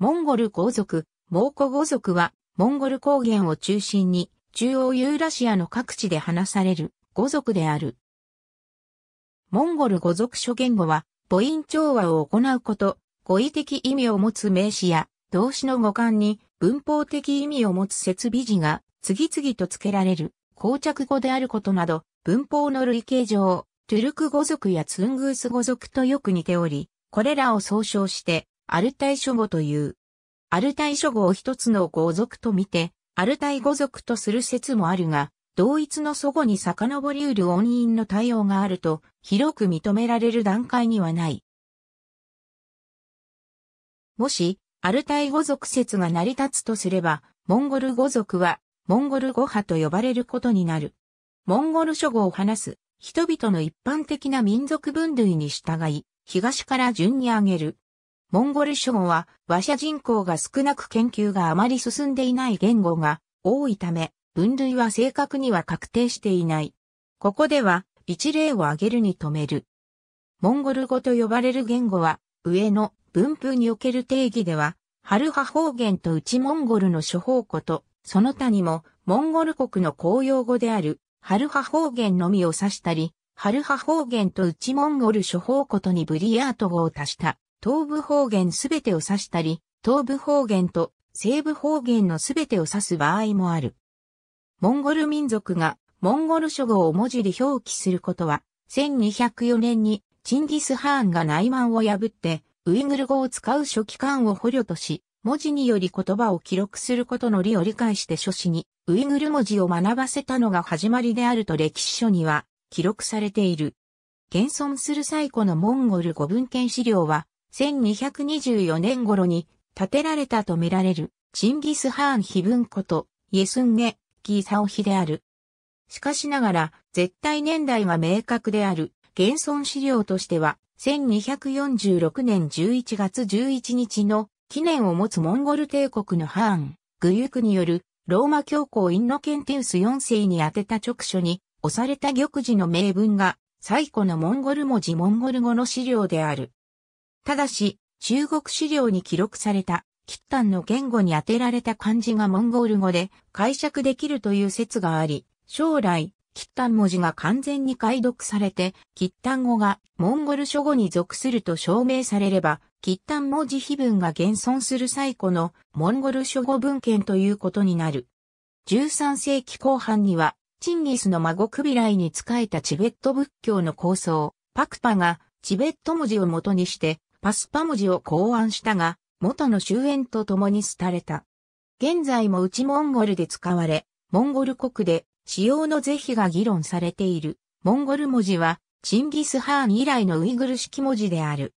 モンゴル皇族、蒙古語族は、モンゴル高原を中心に、中央ユーラシアの各地で話される語族である。モンゴル語族諸言語は、母音調和を行うこと、語彙的意味を持つ名詞や、動詞の語感に文法的意味を持つ設備字が次々と付けられる、膠着語であることなど、文法の類型上、トゥルク語族やツングース語族とよく似ており、これらを総称して、アルタイ諸語という。アルタイ諸語を一つの語族とみて、アルタイ語族とする説もあるが、同一の祖語に遡りうる音韻の対応があると、広く認められる段階にはない。もし、アルタイ語族説が成り立つとすれば、モンゴル語族は、モンゴル語派と呼ばれることになる。モンゴル諸語を話す、人々の一般的な民族分類に従い、東から順に上げる。モンゴル書語は和者人口が少なく研究があまり進んでいない言語が多いため、分類は正確には確定していない。ここでは一例を挙げるに止める。モンゴル語と呼ばれる言語は、上の文風における定義では、ハルハ方言と内モンゴルの諸方語と、その他にも、モンゴル国の公用語である、ハルハ方言のみを指したり、ハルハ方言と内モンゴル諸方語とにブリヤート語を足した東部方言すべてを指したり、東部方言と西部方言のすべてを指す場合もある。モンゴル民族がモンゴル諸語を文字で表記することは、1204年にチンギス・ハーンが内湾を破って、ウイグル語を使う初期間を捕虜とし、文字により言葉を記録することの理を理解して書士に、ウイグル文字を学ばせたのが始まりであると歴史書には記録されている。現存する最古のモンゴル語文献資料は、1224年頃に建てられたとみられるチンギス・ハーン碑文ことイエスンゲ・ギーサオ碑である。しかしながら絶対年代が明確である現存資料としては1246年11月11日の記念を持つモンゴル帝国のハーン、グユクによるローマ教皇インノケンテウス4世に宛てた直書に押された玉璽の名文が最古のモンゴル文字モンゴル語の資料である。ただし、中国資料に記録された、キッタンの言語に当てられた漢字がモンゴル語で解釈できるという説があり、将来、キッタン文字が完全に解読されて、キッタン語がモンゴル書語に属すると証明されれば、キッタン文字碑文が現存する最古のモンゴル書語文献ということになる。13世紀後半には、チンギスの孫クビライに仕えたチベット仏教の構想、パクパがチベット文字を元にしてパスパ文字を考案したが、元の終焉と共に廃れた。現在も内モンゴルで使われ、モンゴル国で使用の是非が議論されている。モンゴル文字は、チンギス・ハーン以来のウイグル式文字である。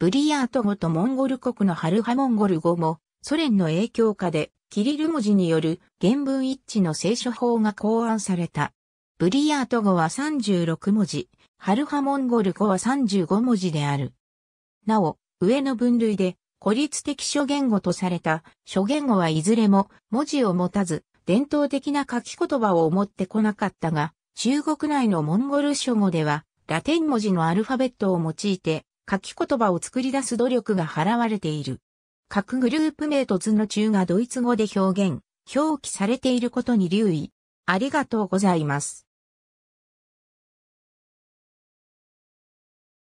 ブリヤート語とモンゴル国のハルハモンゴル語も、ソ連の影響下で、キリル文字による原文一致の聖書法が考案された。ブリヤート語は36文字、ハルハモンゴル語は35文字である。なお、上の分類で孤立的諸言語とされた諸言語はいずれも文字を持たず伝統的な書き言葉を持ってこなかったが、中国内のモンゴル諸語ではラテン文字のアルファベットを用いて書き言葉を作り出す努力が払われている。各グループ名と図の中がドイツ語で表現、表記されていることに留意。ありがとうございます。